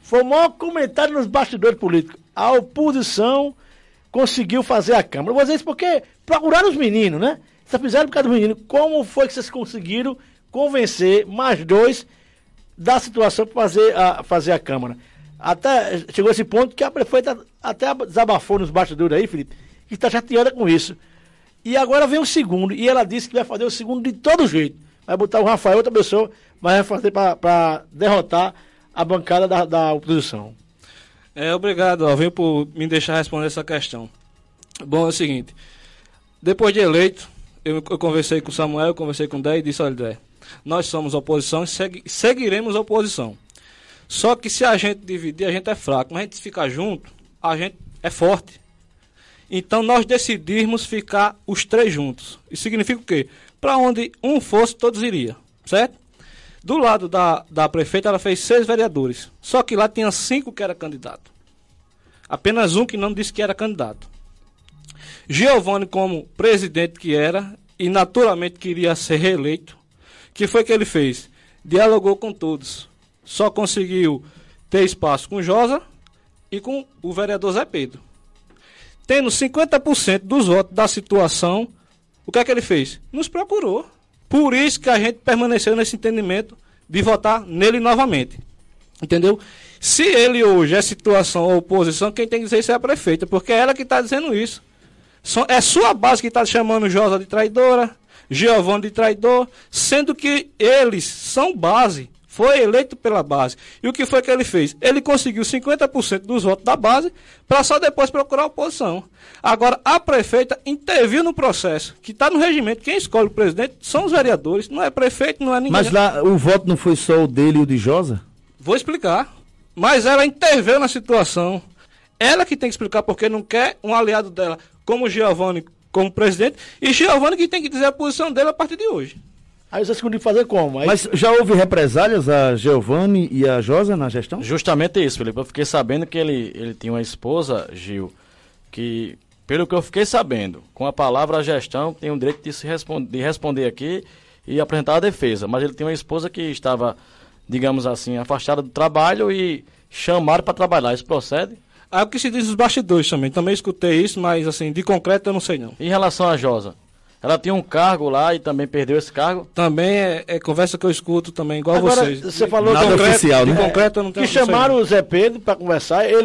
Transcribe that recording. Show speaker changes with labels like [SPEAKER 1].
[SPEAKER 1] foi o maior comentário nos bastidores políticos. A oposição conseguiu fazer a Câmara. Eu vou dizer isso porque procuraram os meninos, né? Vocês fizeram por causa dos meninos. Como foi que vocês conseguiram convencer mais dois da situação para fazer a, fazer a Câmara? Até chegou esse ponto que a prefeita até desabafou nos bastidores aí, Felipe, que está chateada com isso. E agora vem o segundo, e ela disse que vai fazer o segundo de todo jeito. Vai botar o Rafael, outra pessoa, mas vai fazer para derrotar a bancada da, da oposição.
[SPEAKER 2] É, obrigado, Alvin, por me deixar responder essa questão. Bom, é o seguinte. Depois de eleito, eu, eu conversei com o Samuel, eu conversei com o Dé e disse, olha, Dé, nós somos oposição e seguiremos a oposição. Só que se a gente dividir, a gente é fraco. Mas a gente ficar junto, a gente é forte. Então nós decidimos ficar os três juntos. Isso significa o quê? Para onde um fosse, todos iriam, certo? Do lado da, da prefeita, ela fez seis vereadores. Só que lá tinha cinco que era candidato. Apenas um que não disse que era candidato. Giovanni, como presidente que era, e naturalmente queria ser reeleito, que foi que ele fez? Dialogou com todos. Só conseguiu ter espaço com Josa e com o vereador Zé Pedro. Tendo 50% dos votos da situação, o que é que ele fez? Nos procurou. Por isso que a gente permaneceu nesse entendimento de votar nele novamente. Entendeu? Se ele hoje é situação ou oposição, quem tem que dizer isso é a prefeita, porque é ela que está dizendo isso. É sua base que está chamando Josa de traidora, Giovanni de traidor, sendo que eles são base foi eleito pela base. E o que foi que ele fez? Ele conseguiu 50% dos votos da base para só depois procurar a oposição. Agora, a prefeita interviu no processo, que está no regimento. Quem escolhe o presidente são os vereadores, não é prefeito, não é ninguém. Mas lá
[SPEAKER 1] o voto não foi só o dele e o de Josa?
[SPEAKER 2] Vou explicar. Mas ela interveio na situação. Ela que tem que explicar porque não quer um aliado dela, como Giovanni, como presidente, e Giovanni que tem que dizer a posição dele a partir de hoje. Aí vocês
[SPEAKER 1] conseguiram fazer como? Aí... Mas
[SPEAKER 3] já houve represálias a Giovanni e a Josa na gestão? Justamente isso, Felipe. Eu fiquei sabendo que ele, ele tinha uma esposa, Gil, que, pelo que eu fiquei sabendo, com a palavra a gestão tem o direito de, se responde de responder aqui e apresentar a defesa. Mas ele tinha uma esposa que estava, digamos assim, afastada do trabalho e chamaram para trabalhar. Isso procede? É o que se diz os bastidores também. Também escutei isso, mas assim, de concreto eu não sei não. Em relação a Josa? Ela tinha um cargo lá e também perdeu esse cargo.
[SPEAKER 2] Também é, é conversa que eu escuto também, igual Agora, vocês. Você falou Nada concreto, oficial, né? concreto, eu não é. tenho Que chamaram
[SPEAKER 1] o Zé Pedro para conversar. Ele